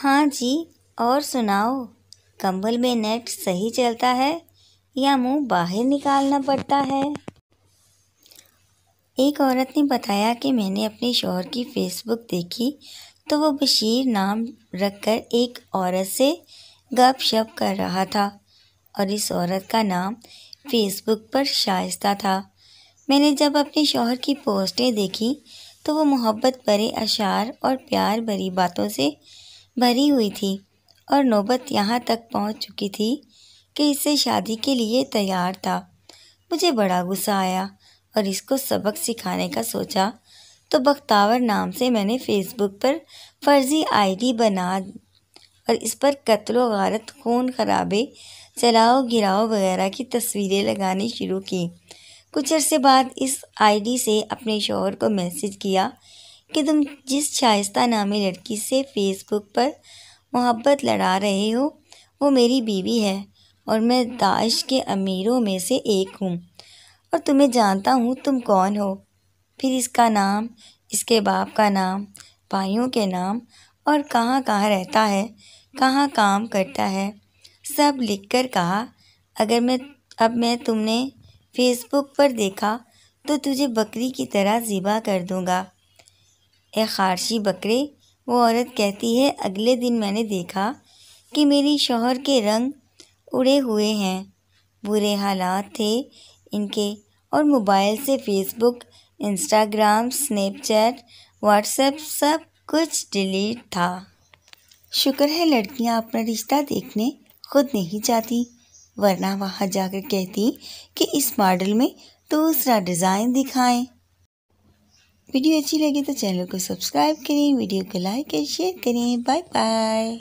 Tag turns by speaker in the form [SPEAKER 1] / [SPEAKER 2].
[SPEAKER 1] हाँ जी और सुनाओ कंबल में नेट सही चलता है या मुंह बाहर निकालना पड़ता है एक औरत ने बताया कि मैंने अपने शोहर की फेसबुक देखी तो वो बशीर नाम रखकर एक औरत से गप शप कर रहा था और इस औरत का नाम फेसबुक पर शाइस्ता था मैंने जब अपने शोहर की पोस्टें देखी तो वो मोहब्बत भरे अशार और प्यार भरी बातों से भरी हुई थी और नौबत यहाँ तक पहुँच चुकी थी कि इसे शादी के लिए तैयार था मुझे बड़ा गुस्सा आया और इसको सबक सिखाने का सोचा तो बख्तावर नाम से मैंने फेसबुक पर फर्जी आईडी बना और इस पर कत्ल गारत खून खराबे चलाओ गिराओ वगैरह की तस्वीरें लगानी शुरू की कुछ अरसे बाद इस आईडी से अपने शोहर को मैसेज किया कि तुम जिस शाइस्ता नामी लड़की से फेसबुक पर मोहब्बत लड़ा रहे हो वो मेरी बीवी है और मैं दाइश के अमीरों में से एक हूँ और तुम्हें जानता हूँ तुम कौन हो फिर इसका नाम इसके बाप का नाम भाइयों के नाम और कहाँ कहाँ रहता है कहाँ काम करता है सब लिखकर कहा अगर मैं अब मैं तुमने फेसबुक पर देखा तो तुझे बकरी की तरह ज़िबा कर दूँगा है खारशी बकरे वो औरत कहती है अगले दिन मैंने देखा कि मेरी शोहर के रंग उड़े हुए हैं बुरे हालात थे इनके और मोबाइल से फेसबुक इंस्टाग्राम स्नैपचैट व्हाट्सएप सब कुछ डिलीट था शुक्र है लड़कियां अपना रिश्ता देखने खुद नहीं जाती वरना वहाँ जाकर कहती कि इस मॉडल में तो दूसरा डिज़ाइन दिखाएं वीडियो अच्छी लगी तो चैनल को सब्सक्राइब करें वीडियो को लाइक एंड शेयर करें बाय बाय